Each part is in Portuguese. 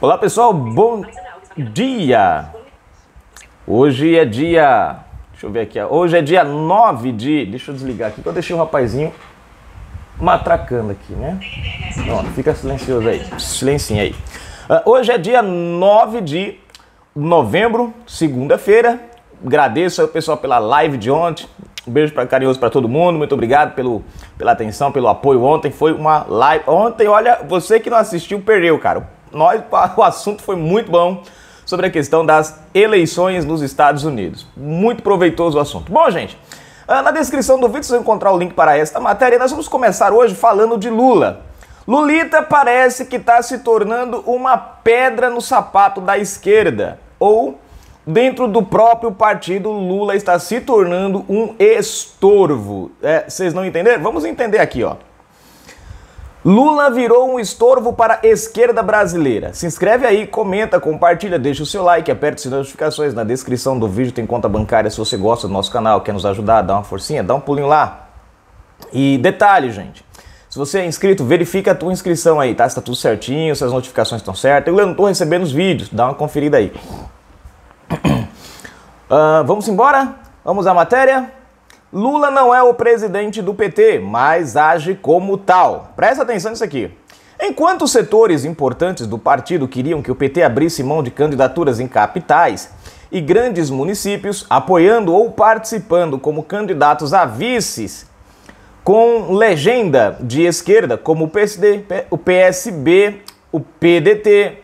Olá pessoal, bom dia! Hoje é dia. Deixa eu ver aqui. Hoje é dia 9 de. Deixa eu desligar aqui, que eu deixei o rapazinho matracando aqui, né? Não, fica silencioso aí. Silencinho aí. Ah, hoje é dia 9 de novembro, segunda-feira. Agradeço ao pessoal pela live de ontem. Um beijo pra, carinhoso para todo mundo. Muito obrigado pelo, pela atenção, pelo apoio ontem. Foi uma live. Ontem, olha, você que não assistiu, perdeu, cara nós, o assunto foi muito bom sobre a questão das eleições nos Estados Unidos. Muito proveitoso o assunto. Bom, gente, ah, na descrição do vídeo você vai encontrar o link para esta matéria. Nós vamos começar hoje falando de Lula. Lulita parece que está se tornando uma pedra no sapato da esquerda, ou dentro do próprio partido, Lula está se tornando um estorvo. É, vocês não entenderam? Vamos entender aqui, ó. Lula virou um estorvo para a esquerda brasileira. Se inscreve aí, comenta, compartilha, deixa o seu like, aperta as notificações. Na descrição do vídeo tem conta bancária se você gosta do nosso canal, quer nos ajudar, dá uma forcinha, dá um pulinho lá. E detalhe, gente. Se você é inscrito, verifica a tua inscrição aí, tá? Se tá tudo certinho, se as notificações estão certas. Eu não tô recebendo os vídeos, dá uma conferida aí. Uh, vamos embora? Vamos à matéria? Lula não é o presidente do PT, mas age como tal. Presta atenção nisso aqui. Enquanto setores importantes do partido queriam que o PT abrisse mão de candidaturas em capitais e grandes municípios, apoiando ou participando como candidatos a vices com legenda de esquerda, como o PSD, o PSB, o PDT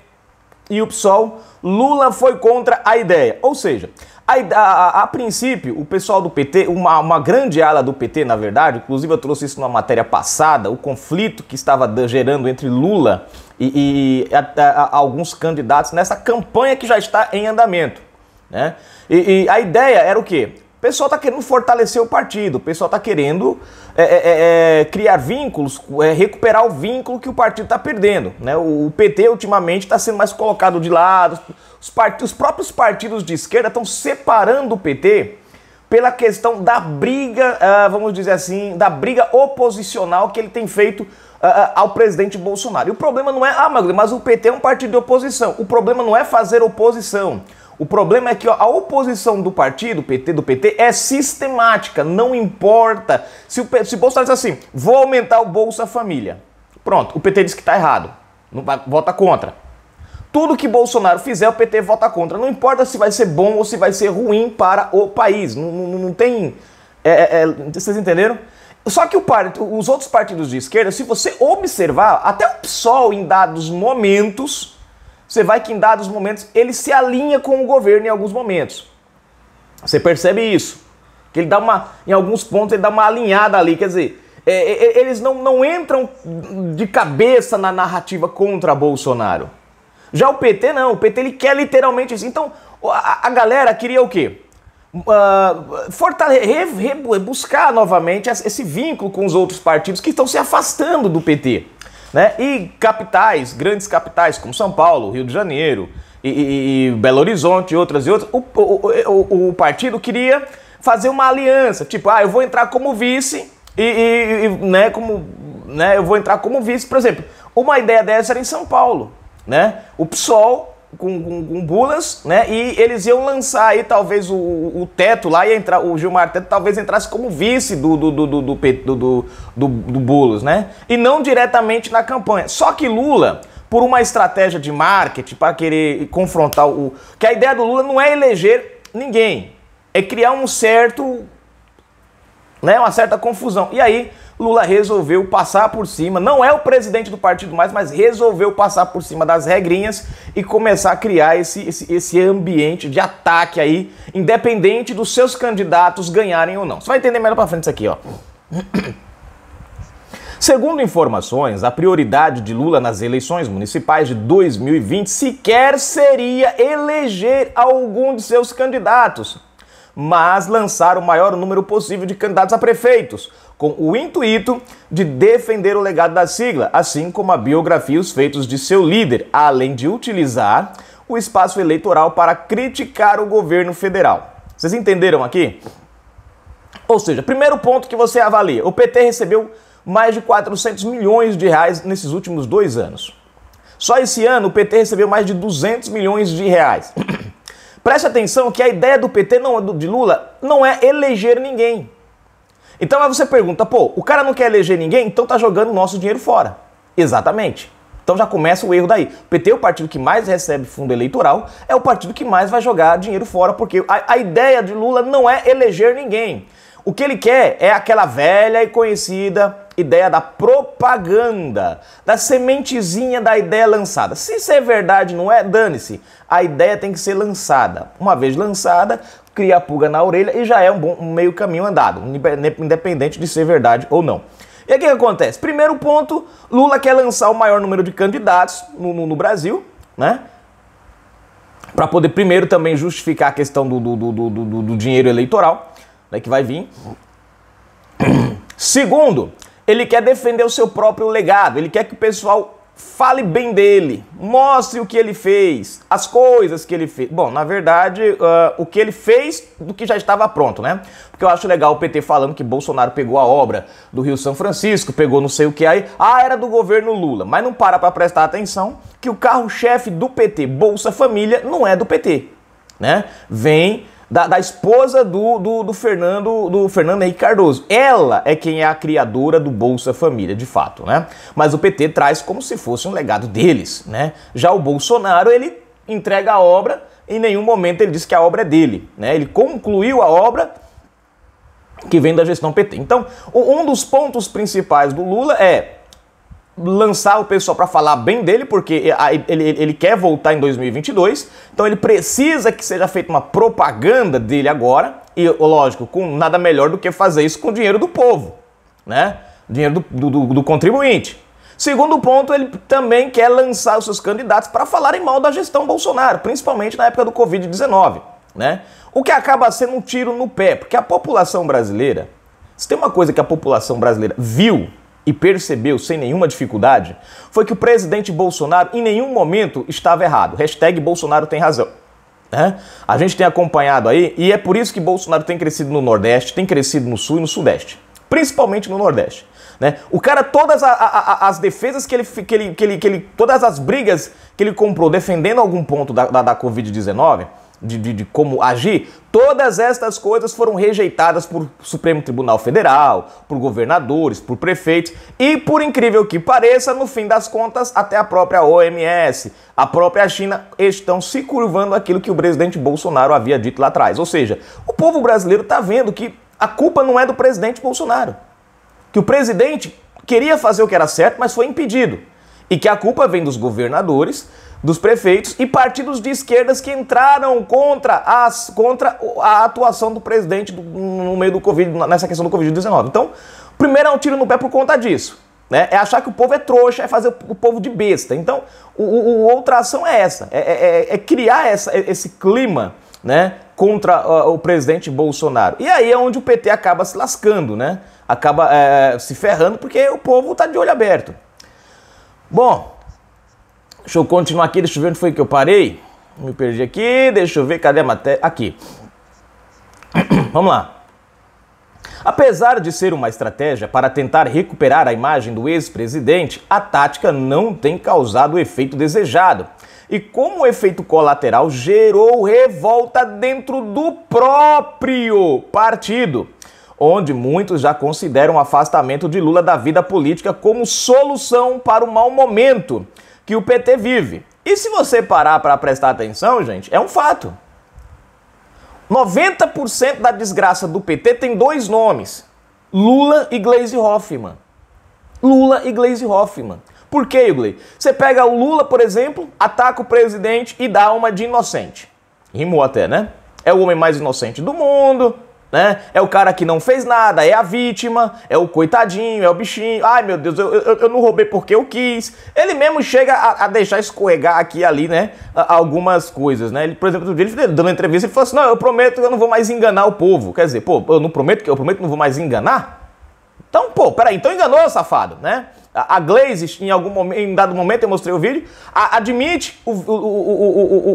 e o PSOL, Lula foi contra a ideia. Ou seja, a, a, a, princípio, o pessoal do PT, uma, uma grande ala do PT, na verdade, inclusive eu trouxe isso numa matéria passada, o conflito que estava gerando entre Lula e, e a, alguns candidatos nessa campanha que já está em andamento. Né? E, e a ideia era o quê? pessoal está querendo fortalecer o partido, o pessoal está querendo é é, é, é, criar vínculos, é, recuperar o vínculo que o partido está perdendo. Né? O, o PT ultimamente está sendo mais colocado de lado, os, part... os próprios partidos de esquerda estão separando o PT pela questão da briga, ah, vamos dizer assim, da briga oposicional que ele tem feito ah, ah, ao presidente Bolsonaro. E o problema não é, ah, mas o PT é um partido de oposição. O problema não é fazer oposição. O problema é que a oposição do partido, PT, do PT, é sistemática, não importa. Se o se Bolsonaro diz assim, vou aumentar o Bolsa Família. Pronto, o PT diz que está errado, não vai, vota contra. Tudo que Bolsonaro fizer, o PT vota contra. Não importa se vai ser bom ou se vai ser ruim para o país. Não, não, não tem. É, é, é, vocês entenderam? Só que part... os outros partidos de esquerda, se você observar, até o PSOL em dados momentos você vai que em dados momentos ele se alinha com o governo em alguns momentos. Você percebe isso? Que ele dá uma, em alguns pontos ele dá uma alinhada ali, quer dizer, é, é, é eles não, não entram de cabeça na narrativa contra Bolsonaro. Já o PT não, o PT ele quer literalmente isso. Então a, a galera queria o quê? Uh, ah, fortalecer, buscar novamente esse vínculo com os outros partidos que estão se afastando do PT. Né? E capitais, grandes capitais como São Paulo, Rio de Janeiro e, e, e Belo Horizonte e outras e outras, o, o, o, partido queria fazer uma aliança, tipo, ah, eu vou entrar como vice e, e né, como, né, eu vou entrar como vice, por exemplo. Uma ideia dessa era em São Paulo, né? O PSOL com, com, com, Bulas, né? E eles iam lançar aí talvez o, o Teto lá e entrar o Gilmar Teto talvez entrasse como vice do do do do do, do, do, do, do Bulas, né? E não diretamente na campanha. Só que Lula por uma estratégia de marketing para querer confrontar o que a ideia do Lula não é eleger ninguém, é criar um certo né, uma certa confusão. E aí Lula resolveu passar por cima, não é o presidente do partido mais, mas resolveu passar por cima das regrinhas e começar a criar esse, esse, esse ambiente de ataque aí, independente dos seus candidatos ganharem ou não. Você vai entender melhor pra frente isso aqui, ó. Segundo informações, a prioridade de Lula nas eleições municipais de 2020 sequer seria eleger algum de seus candidatos mas lançar o maior número possível de candidatos a prefeitos, com o intuito de defender o legado da sigla, assim como a biografia e os feitos de seu líder, além de utilizar o espaço eleitoral para criticar o governo federal. Vocês entenderam aqui? Ou seja, primeiro ponto que você avalia: o PT recebeu mais de 400 milhões de reais nesses últimos dois anos. Só esse ano o PT recebeu mais de 200 milhões de reais. Preste atenção que a ideia do PT, não de Lula, não é eleger ninguém. Então aí você pergunta, pô, o cara não quer eleger ninguém, então tá jogando nosso dinheiro fora. Exatamente. Então já começa o erro daí. O PT é o partido que mais recebe fundo eleitoral, é o partido que mais vai jogar dinheiro fora, porque a, a ideia de Lula não é eleger ninguém. O que ele quer é aquela velha e conhecida ideia da propaganda, da sementezinha da ideia lançada. Se isso é verdade, não é? Dane-se. A ideia tem que ser lançada. Uma vez lançada, cria a pulga na orelha e já é um, bom, um meio caminho andado, independente de ser verdade ou não. E aí o que acontece? Primeiro ponto, Lula quer lançar o maior número de candidatos no, no, no Brasil, né? Para poder primeiro também justificar a questão do, do, do, do, do dinheiro eleitoral, né, que vai vir. Segundo, ele quer defender o seu próprio legado, ele quer que o pessoal fale bem dele, mostre o que ele fez, as coisas que ele fez. Bom, na verdade, uh, o que ele fez do que já estava pronto, né? Porque eu acho legal o PT falando que Bolsonaro pegou a obra do Rio São Francisco, pegou não sei o que aí, ah, era do governo Lula. Mas não para para prestar atenção que o carro-chefe do PT, Bolsa Família, não é do PT, né? Vem da, da esposa do, do, do, Fernando do Fernando Henrique Cardoso. Ela é quem é a criadora do Bolsa Família, de fato, né? Mas o PT traz como se fosse um legado deles, né? Já o Bolsonaro, ele entrega a obra, em nenhum momento ele diz que a obra é dele, né? Ele concluiu a obra que vem da gestão PT. Então, um dos pontos principais do Lula é lançar o pessoal para falar bem dele, porque ele, ele, ele, quer voltar em 2022, então ele precisa que seja feita uma propaganda dele agora, e lógico, com nada melhor do que fazer isso com o dinheiro do povo, né? dinheiro do, do, do contribuinte. Segundo ponto, ele também quer lançar os seus candidatos para falarem mal da gestão Bolsonaro, principalmente na época do Covid-19, né? O que acaba sendo um tiro no pé, porque a população brasileira, se tem uma coisa que a população brasileira viu e percebeu sem nenhuma dificuldade foi que o presidente Bolsonaro em nenhum momento estava errado. Hashtag Bolsonaro tem razão. Né? A gente tem acompanhado aí e é por isso que Bolsonaro tem crescido no Nordeste, tem crescido no Sul e no Sudeste. Principalmente no Nordeste. Né? O cara, todas a, a, a, as defesas que ele, que, ele, que, ele, que ele. Todas as brigas que ele comprou defendendo algum ponto da, da, da Covid-19 de, de, de, como agir, todas estas coisas foram rejeitadas por Supremo Tribunal Federal, por governadores, por prefeitos e, por incrível que pareça, no fim das contas, até a própria OMS, a própria China estão se curvando aquilo que o presidente Bolsonaro havia dito lá atrás. Ou seja, o povo brasileiro está vendo que a culpa não é do presidente Bolsonaro, que o presidente queria fazer o que era certo, mas foi impedido e que a culpa vem dos governadores dos prefeitos e partidos de esquerdas que entraram contra, as, contra a atuação do presidente do, no meio do Covid, nessa questão do Covid-19. Então, primeiro é um tiro no pé por conta disso. Né? É achar que o povo é trouxa, é fazer o povo de besta. Então, o, o outra ação é essa: é, é, é, é criar essa, é, esse clima né, contra uh, o presidente Bolsonaro. E aí é onde o PT acaba se lascando, né? acaba é, se ferrando, porque o povo está de olho aberto. Bom, Deixa eu continuar aqui, deixa eu ver onde foi que eu parei. Me perdi aqui, deixa eu ver, cadê a matéria? Aqui. Vamos lá. Apesar de ser uma estratégia para tentar recuperar a imagem do ex-presidente, a tática não tem causado o efeito desejado. E como o efeito colateral gerou revolta dentro do próprio partido, onde muitos já consideram o afastamento de Lula da vida política como solução para o mau momento que o PT vive. E se você parar para prestar atenção, gente, é um fato. 90% da desgraça do PT tem dois nomes: Lula e Gleisi Hoffmann. Lula e Gleisi Hoffmann. Por que, Igley? Você pega o Lula, por exemplo, ataca o presidente e dá uma de inocente. Rimou até, né? É o homem mais inocente do mundo, né? É o cara que não fez nada, é a vítima, é o coitadinho, é o bichinho. Ai meu Deus, eu, eu, eu não roubei porque eu quis. Ele mesmo chega a, a deixar escorregar aqui e ali, né? algumas coisas, né? Ele, por exemplo, outro dia ele dando entrevista, ele falou assim: não, eu prometo que eu não vou mais enganar o povo. Quer dizer, pô, eu não prometo que eu prometo que não vou mais enganar? Então, pô, peraí, então enganou, safado, né? A Glaze, em algum momento, em dado momento, eu mostrei o vídeo, admite o, o, o, o, o, o,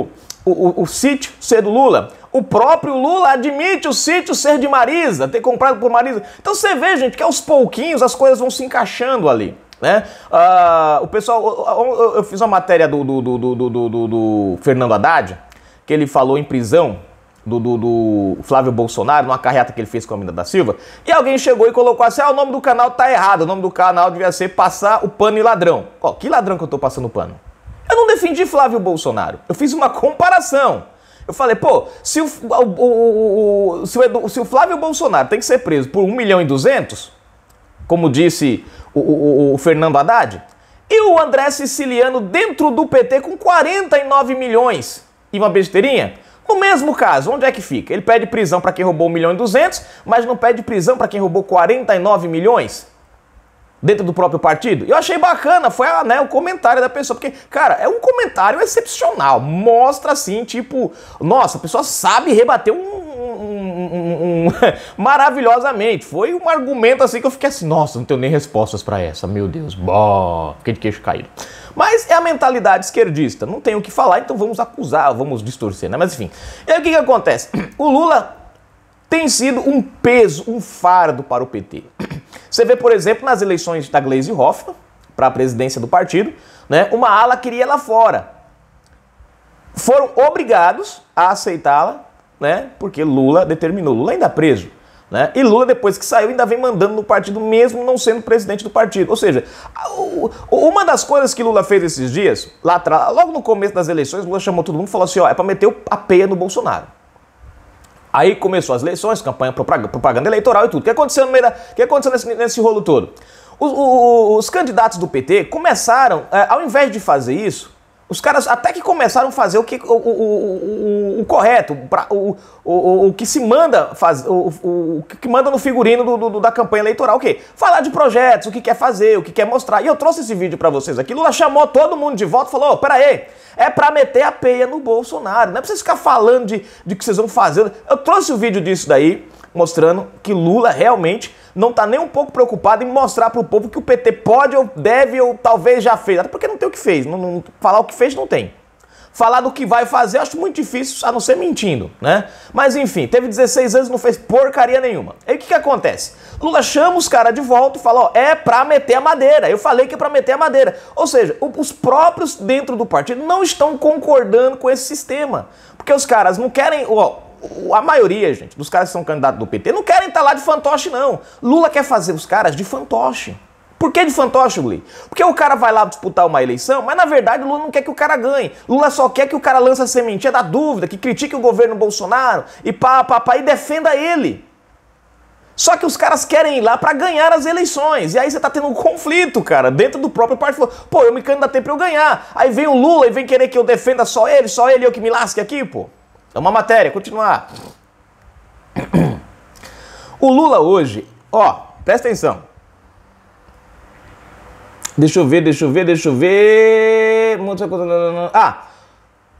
o, o, o, o sítio ser do Lula. O próprio Lula admite o sítio ser de Marisa, ter comprado por Marisa. Então você vê, gente, que aos pouquinhos as coisas vão se encaixando ali. Né? Uh, o pessoal, eu, fiz uma matéria do, do, do, do, do Fernando Haddad, que ele falou em prisão do, do, do, Flávio Bolsonaro, numa carreata que ele fez com a Mina da Silva, e alguém chegou e colocou assim: ah, o nome do canal tá errado, o nome do canal devia ser Passar o Pano e Ladrão. Ó, que ladrão que eu tô passando pano? Eu não defendi Flávio Bolsonaro, eu fiz uma comparação. Eu falei, pô, se o, o, o, se o, se o Flávio Bolsonaro tem que ser preso por 1 milhão e 200, como disse o, Fernando Haddad, e o André Siciliano dentro do PT com 49 milhões e uma besteirinha? No mesmo caso, onde é que fica? Ele pede prisão para quem roubou 1 milhão e 200, mas não pede prisão para quem roubou 49 milhões? dentro do próprio partido? Eu achei bacana, foi né, o comentário da pessoa, porque, cara, é um comentário excepcional. Mostra assim, tipo, nossa, a pessoa sabe rebater um, um, um, maravilhosamente. Foi um argumento assim que eu fiquei assim, nossa, não tenho nem respostas para essa, meu Deus, bom, fiquei de queixo caído. Mas é a mentalidade esquerdista, não tem o que falar, então vamos acusar, vamos distorcer, né? Mas enfim. E aí o que, que acontece? O Lula tem sido um peso, um fardo para o PT. Você vê, por exemplo, nas eleições da Gleisi Hoffmann para a presidência do partido, né, uma ala queria ela fora. Foram obrigados a aceitá-la, né, porque Lula determinou. Lula ainda é preso. Né? E Lula, depois que saiu, ainda vem mandando no partido, mesmo não sendo presidente do partido. Ou seja, uma das coisas que Lula fez esses dias, lá atrás, logo no começo das eleições, Lula chamou todo mundo e falou assim: ó, é para meter a peia no Bolsonaro. Aí começou as eleições, campanha, propaganda eleitoral e tudo. O que aconteceu, no meio da, o que aconteceu nesse, nesse rolo todo? Os, os, os candidatos do PT começaram, é, ao invés de fazer isso, os caras até que começaram a fazer o que o, o, o, o correto, o, o, o, que se manda fazer, o, o, que manda no figurino do, do, da campanha eleitoral, o quê? Falar de projetos, o que quer fazer, o que quer mostrar. E eu trouxe esse vídeo para vocês aqui. Lula chamou todo mundo de volta e falou: oh, pera aí, é para meter a peia no Bolsonaro. Não é pra vocês ficar falando de, de que vocês vão fazer. Eu trouxe o vídeo disso daí, mostrando que Lula realmente não está nem um pouco preocupado em mostrar para o povo que o PT pode ou deve ou talvez já fez. Até porque não tem o que fez. Não, não, falar o que fez não tem. Falar do que vai fazer acho muito difícil, a não ser mentindo, né? Mas enfim, teve 16 anos e não fez porcaria nenhuma. Aí o que, que acontece? Lula chama os caras de volta e fala: ó, é pra meter a madeira. Eu falei que é pra meter a madeira. Ou seja, os próprios dentro do partido não estão concordando com esse sistema. Porque os caras não querem. Ó, a maioria, gente, dos caras que são candidatos do PT não querem estar tá lá de fantoche, não. Lula quer fazer os caras de fantoche. Por que de fantoche, Glee? Porque o cara vai lá disputar uma eleição, mas na verdade o Lula não quer que o cara ganhe. Lula só quer que o cara lance a sementinha da dúvida, que critique o governo Bolsonaro e pá, pá, pá, e defenda ele. Só que os caras querem ir lá para ganhar as eleições. E aí você tá tendo um conflito, cara, dentro do próprio partido. Pô, eu me candidatei pra eu ganhar. Aí vem o Lula e vem querer que eu defenda só ele, só ele, eu que me lasque aqui, pô. É uma matéria, continuar. O Lula hoje, ó, presta atenção. Deixa eu ver, deixa eu ver, deixa eu ver. Ah,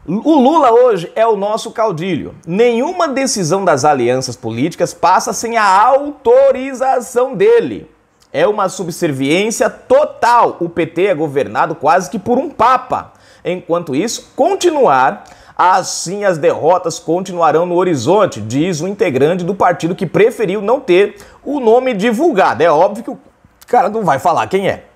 o Lula hoje é o nosso caudilho. Nenhuma decisão das alianças políticas passa sem a autorização dele. É uma subserviência total. O PT é governado quase que por um papa. Enquanto isso, continuar assim as derrotas continuarão no horizonte, diz o um integrante do partido que preferiu não ter o nome divulgado. É óbvio que o cara não vai falar quem é.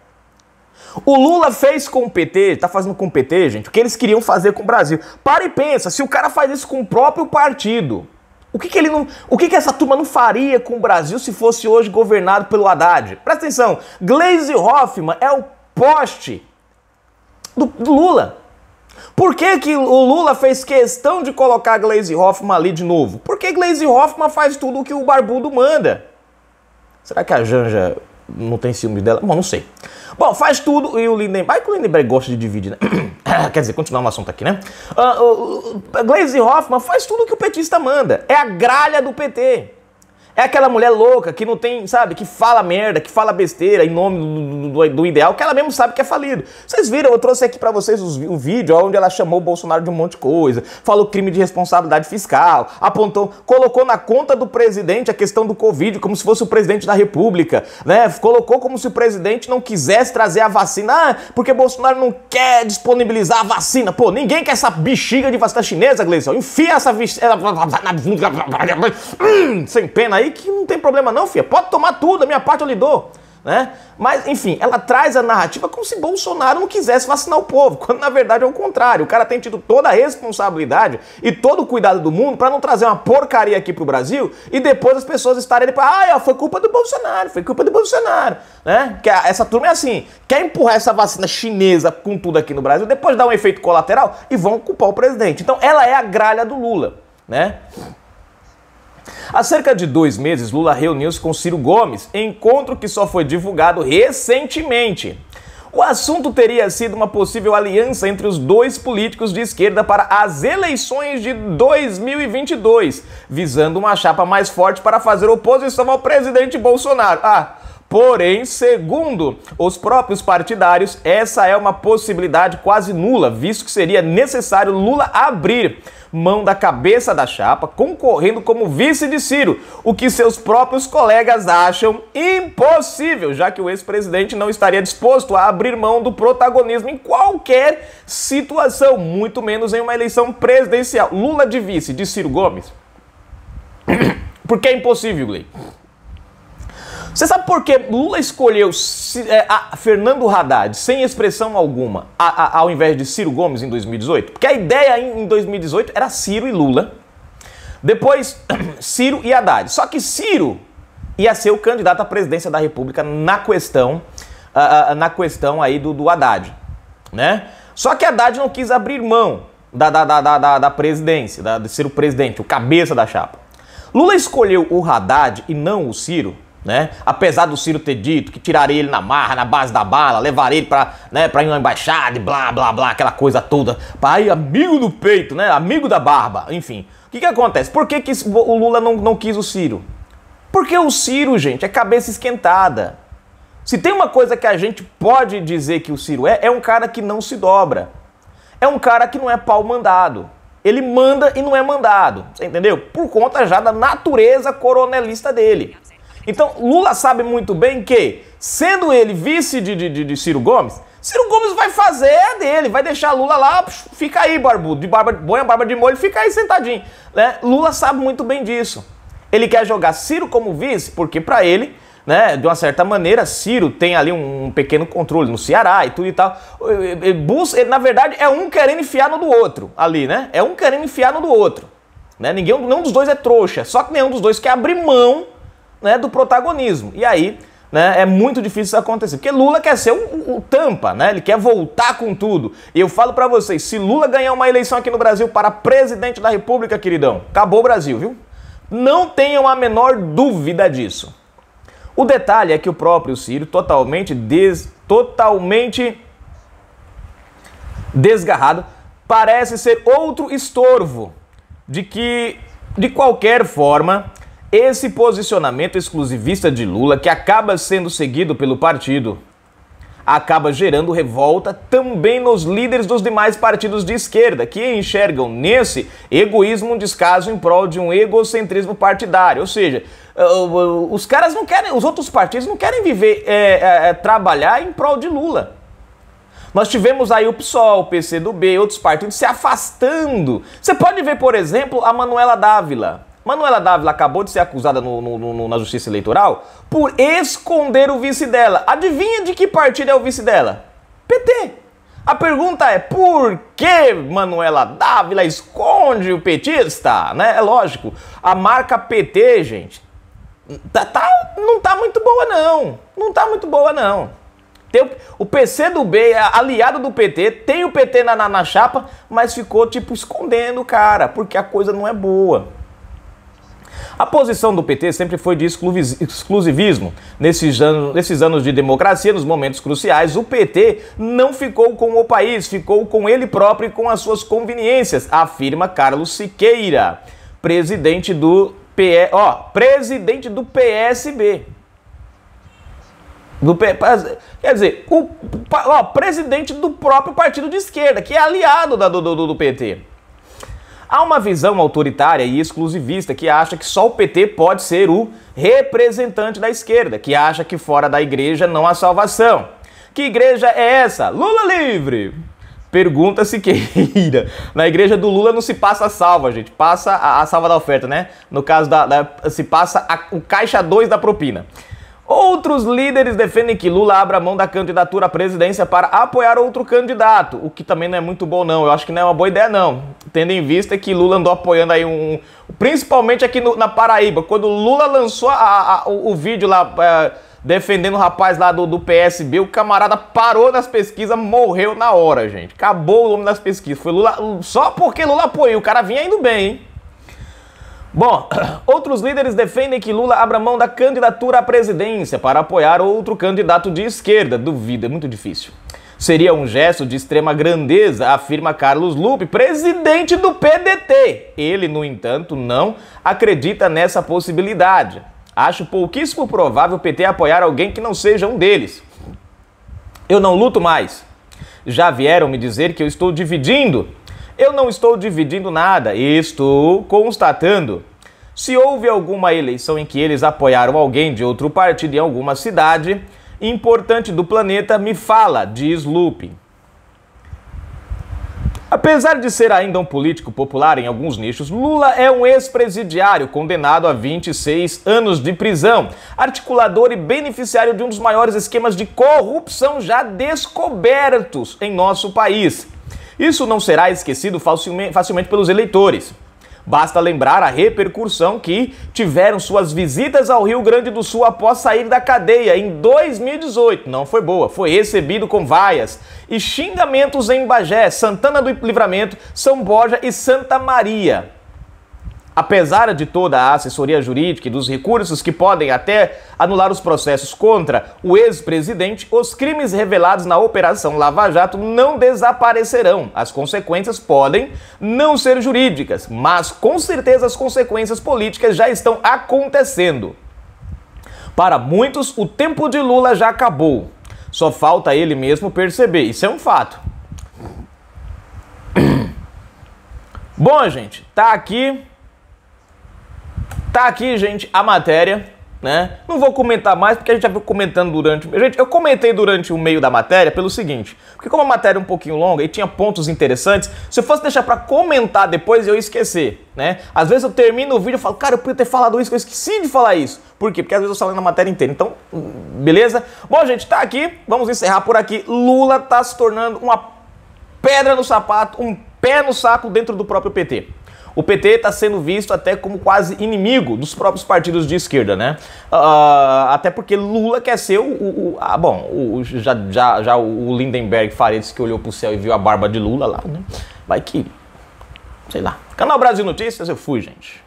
O Lula fez com o PT, tá fazendo com o PT, gente, o que eles queriam fazer com o Brasil. Para e pensa, se o cara faz isso com o próprio partido, o que, que ele não, o que, que essa turma não faria com o Brasil se fosse hoje governado pelo Haddad? Presta atenção, Glaze Hoffman é o poste do, do Lula. Por que, que o Lula fez questão de colocar Glaze Hoffman ali de novo? Porque Glaze Hoffman faz tudo o que o barbudo manda. Será que a Janja não tem ciúme dela? Bom, não sei. Bom, faz tudo e o Lindenberg. Ah, que o Lindenberg gosta de dividir, né? Quer dizer, continuar no assunto aqui, né? Uh, uh, uh Glaze Hoffman faz tudo o que o petista manda. É a gralha do PT. É aquela mulher louca que não tem, sabe, que fala merda, que fala besteira em nome do, do, do ideal, que ela mesmo sabe que é falido. Vocês viram, eu trouxe aqui para vocês os, o vídeo onde ela chamou o Bolsonaro de um monte de coisa, falou crime de responsabilidade fiscal, apontou, colocou na conta do presidente a questão do Covid, como se fosse o presidente da República, né? Colocou como se o presidente não quisesse trazer a vacina, ah, porque Bolsonaro não quer disponibilizar a vacina. Pô, ninguém quer essa bexiga de vacina chinesa, Gleison. Enfia essa. Hum, sem pena aí aí que não tem problema não, filha. Pode tomar tudo, a minha parte eu lhe dou. Né? Mas, enfim, ela traz a narrativa como se Bolsonaro não quisesse vacinar o povo, quando na verdade é o contrário. O cara tem tido toda a responsabilidade e todo o cuidado do mundo para não trazer uma porcaria aqui pro Brasil e depois as pessoas estarem ali ah, foi culpa do Bolsonaro, foi culpa do Bolsonaro, né? Que essa turma é assim, quer empurrar essa vacina chinesa com tudo aqui no Brasil, depois dá um efeito colateral e vão culpar o presidente. Então, ela é a gralha do Lula, né? Há cerca de dois meses, Lula reuniu-se com Ciro Gomes, encontro que só foi divulgado recentemente. O assunto teria sido uma possível aliança entre os dois políticos de esquerda para as eleições de 2022, visando uma chapa mais forte para fazer oposição ao presidente Bolsonaro. Ah, Porém, segundo os próprios partidários, essa é uma possibilidade quase nula, visto que seria necessário Lula abrir mão da cabeça da chapa, concorrendo como vice de Ciro, o que seus próprios colegas acham impossível, já que o ex-presidente não estaria disposto a abrir mão do protagonismo em qualquer situação, muito menos em uma eleição presidencial. Lula de vice de Ciro Gomes? Porque é impossível, Gleison. Você sabe por que Lula escolheu é, Fernando Haddad sem expressão alguma ao invés de Ciro Gomes em 2018? Porque a ideia em 2018 era Ciro e Lula. Depois, Ciro e Haddad. Só que Ciro ia ser o candidato à presidência da República na questão, na questão aí do, do Haddad. Né? Só que Haddad não quis abrir mão da, da, da, da, da presidência, da, de ser o presidente, o cabeça da chapa. Lula escolheu o Haddad e não o Ciro né? Apesar do Ciro ter dito que tiraria ele na marra, na base da bala, levaria ele para né, pra ir na embaixada e blá, blá, blá, aquela coisa toda. Pai, amigo do peito, né? Amigo da barba, enfim. O que, que acontece? Por que, que o Lula não, não quis o Ciro? Porque o Ciro, gente, é cabeça esquentada. Se tem uma coisa que a gente pode dizer que o Ciro é, é um cara que não se dobra. É um cara que não é pau mandado. Ele manda e não é mandado, entendeu? Por conta já da natureza coronelista dele. Então, Lula sabe muito bem que, sendo ele vice de, de, de Ciro Gomes, Ciro Gomes vai fazer a dele, vai deixar Lula lá, fica aí, barbudo, de barba, põe barba de molho, fica aí sentadinho. Né? Lula sabe muito bem disso. Ele quer jogar Ciro como vice, porque para ele né? De uma certa maneira, Ciro tem ali um pequeno controle no Ceará e tudo e tal. Ele busca, ele, na verdade, é um querendo enfiar no do outro ali, né? É um querendo enfiar no do outro. Né? Ninguém, nenhum dos dois é trouxa, só que nenhum dos dois quer abrir mão né, do protagonismo. E aí né, é muito difícil isso acontecer. Porque Lula quer ser o, um, tampa, né? Ele quer voltar com tudo. E eu falo para vocês, se Lula ganhar uma eleição aqui no Brasil para presidente da República, queridão, acabou o Brasil, viu? Não tenham a menor dúvida disso. O detalhe é que o próprio Ciro, totalmente des, totalmente desgarrado, parece ser outro estorvo de que, de qualquer forma, esse posicionamento exclusivista de Lula, que acaba sendo seguido pelo partido, acaba gerando revolta também nos líderes dos demais partidos de esquerda, que enxergam nesse egoísmo um descaso em prol de um egocentrismo partidário. Ou seja, os caras não querem, os outros partidos não querem viver, é, é, é trabalhar em prol de Lula. Nós tivemos aí o PSOL, o PCdoB, outros partidos se afastando. Você pode ver, por exemplo, a Manuela Dávila Manuela Dávila acabou de ser acusada no, no, no, na Justiça Eleitoral por esconder o vice dela. Adivinha de que partido é o vice dela? PT. A pergunta é por que Manuela Dávila esconde o petista? Né? É lógico, a marca PT, gente, tá, tá, não tá muito boa não. Não tá muito boa não. Tem o, PC do B é aliado do PT, tem o PT na, na, na chapa, mas ficou tipo escondendo o cara, porque a coisa não é boa. A posição do PT sempre foi de exclusivismo. Nesses anos, nesses anos de democracia, nos momentos cruciais, o PT não ficou com o país, ficou com ele próprio e com as suas conveniências, afirma Carlos Siqueira, presidente do PE, ó, presidente do PSB. Do, quer dizer, o ó, presidente do próprio partido de esquerda, que é aliado da, do, do, do PT. Há uma visão autoritária e exclusivista que acha que só o PT pode ser o representante da esquerda, que acha que fora da igreja não há salvação. Que igreja é essa? Lula livre! Pergunta se queira Na igreja do Lula não se passa a salva, gente. Passa a, a salva da oferta, né? No caso da. da se passa a, o caixa 2 da propina. Outros líderes defendem que Lula abra mão da candidatura à presidência para apoiar outro candidato, o que também não é muito bom não, eu acho que não é uma boa ideia não, tendo em vista que Lula andou apoiando aí um... Principalmente aqui no, na Paraíba, quando Lula lançou a, a, o, o, vídeo lá é, defendendo o rapaz lá do, do PSB, o camarada parou nas pesquisas, morreu na hora, gente. Acabou o nome das pesquisas, foi Lula... Só porque Lula apoiou, o cara vinha indo bem, hein? Bom, outros líderes defendem que Lula abra mão da candidatura à presidência para apoiar outro candidato de esquerda. Duvida, é muito difícil. Seria um gesto de extrema grandeza, afirma Carlos Lupe, presidente do PDT. Ele, no entanto, não acredita nessa possibilidade. Acho pouquíssimo provável o PT apoiar alguém que não seja um deles. Eu não luto mais. Já vieram me dizer que eu estou dividindo eu não estou dividindo nada, estou constatando. Se houve alguma eleição em que eles apoiaram alguém de outro partido em alguma cidade importante do planeta, me fala, diz Lupin. Apesar de ser ainda um político popular em alguns nichos, Lula é um ex-presidiário condenado a 26 anos de prisão, articulador e beneficiário de um dos maiores esquemas de corrupção já descobertos em nosso país. Isso não será esquecido facilmente pelos eleitores. Basta lembrar a repercussão que tiveram suas visitas ao Rio Grande do Sul após sair da cadeia em 2018. Não foi boa, foi recebido com vaias e xingamentos em Bagé, Santana do Livramento, São Borja e Santa Maria apesar de toda a assessoria jurídica e dos recursos que podem até anular os processos contra o ex-presidente, os crimes revelados na Operação Lava Jato não desaparecerão. As consequências podem não ser jurídicas, mas com certeza as consequências políticas já estão acontecendo. Para muitos, o tempo de Lula já acabou. Só falta ele mesmo perceber. Isso é um fato. Bom, gente, tá aqui Tá aqui, gente, a matéria, né? Não vou comentar mais porque a gente já foi comentando durante. Gente, eu comentei durante o meio da matéria pelo seguinte: porque, como a matéria é um pouquinho longa e tinha pontos interessantes, se eu fosse deixar para comentar depois eu ia esquecer, né? Às vezes eu termino o vídeo e falo, cara, eu podia ter falado isso, eu esqueci de falar isso. Por quê? Porque às vezes eu falo na matéria inteira. Então, beleza? Bom, gente, tá aqui, vamos encerrar por aqui. Lula tá se tornando uma pedra no sapato, um pé no saco dentro do próprio PT o PT está sendo visto até como quase inimigo dos próprios partidos de esquerda, né? Uh, até porque Lula quer ser o. o, ah, bom, o, já, já, já o Lindenberg Faredes que olhou para o céu e viu a barba de Lula lá, né? Vai que. Sei lá. Canal Brasil Notícias, eu fui, gente.